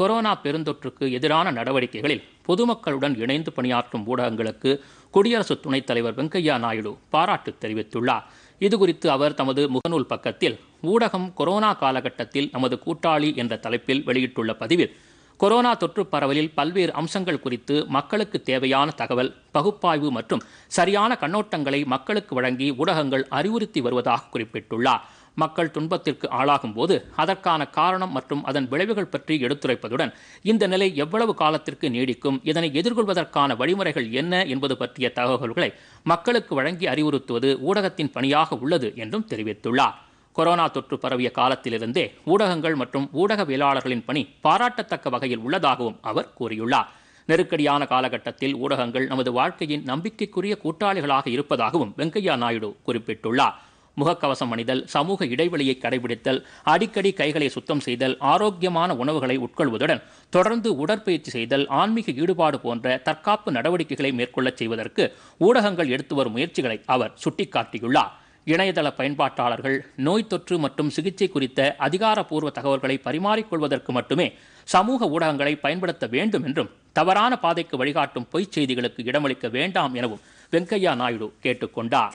corona பெருந்தொற்றுக்கு எதிரான நடவடிக்கைகளில் பொதுமக்களுடன் இணைந்து பணியாற்றும் ஊடகங்களுக்கு குடியரசு துணைத் தலைவர் வெங்கையா நாயுடு பாராட்டு தெரிவித்துள்ளார் இதுகுறித்து அவர் தமது முகநூல் பக்கத்தில் ஊடகம் கொரோனா காலகட்டத்தில் நமது கூட்டாளி என்ற தலைப்பில் வெளியிட்டுள்ள பதிவில் கொரோனா தொற்று பரவலில் பல்வேறு அம்சங்கள் குறித்து மக்களுக்கு தேவையான தகவல் பகுப்பாய்வு மற்றும் சரியான கண்ணோட்டங்களை மக்களுக்கு வழங்கி ஊடகங்கள் அறிவுறுத்தி வருவதாக குறிப்பிட்டுள்ளார் மக்கள் துன்பத்திற்கு ஆளாகும் போது அதற்கான காரணம் மற்றும் அதன் விளைவுகள் பற்றி எடுத்துரைப்பதுடன் இந்த நிலை எவ்வளவு காலத்திற்கு நீடிக்கும் இதனை எதிர்கொள்வதற்கான வழிமுறைகள் என்ன என்பது பற்றிய தகவல்களை மக்களுக்கு வழங்கி அறிவுறுத்துவது ஊடகத்தின் பணியாக உள்ளது என்றும் தெரிவித்துள்ளார் கொரோனா தொற்று பரவிய காலத்திலிருந்தே ஊடகங்கள் மற்றும் ஊடகவியலாளர்களின் பணி பாராட்டத்தக்க வகையில் உள்ளதாகவும் அவர் கூறியுள்ளார் நெருக்கடியான காலகட்டத்தில் ஊடகங்கள் நமது வாழ்க்கையின் நம்பிக்கைக்குரிய கூட்டாளிகளாக இருப்பதாகவும் வெங்கையா நாயுடு குறிப்பிட்டுள்ளார் முகக்கவசம் அணிதல் சமூக இடைவெளியை கடைபிடித்தல் அடிக்கடி கைகளை சுத்தம் செய்தல் ஆரோக்கியமான உணவுகளை உட்கொள்வதுடன் தொடர்ந்து உடற்பயிற்சி செய்தல் ஆன்மீக ஈடுபாடு போன்ற தற்காப்பு நடவடிக்கைகளை மேற்கொள்ளச் செய்வதற்கு ஊடகங்கள் எடுத்து வரும் முயற்சிகளை அவர் சுட்டிக்காட்டியுள்ளார் இணையதள பயன்பாட்டாளர்கள் நோய் தொற்று மற்றும் சிகிச்சை குறித்த அதிகாரப்பூர்வ தகவல்களை பரிமாறிக்கொள்வதற்கு மட்டுமே சமூக ஊடகங்களை பயன்படுத்த வேண்டும் என்றும் தவறான பாதைக்கு வழிகாட்டும் பொய்ச் செய்திகளுக்கு இடமளிக்க வேண்டாம் எனவும் வெங்கையா நாயுடு கேட்டுக்கொண்டார்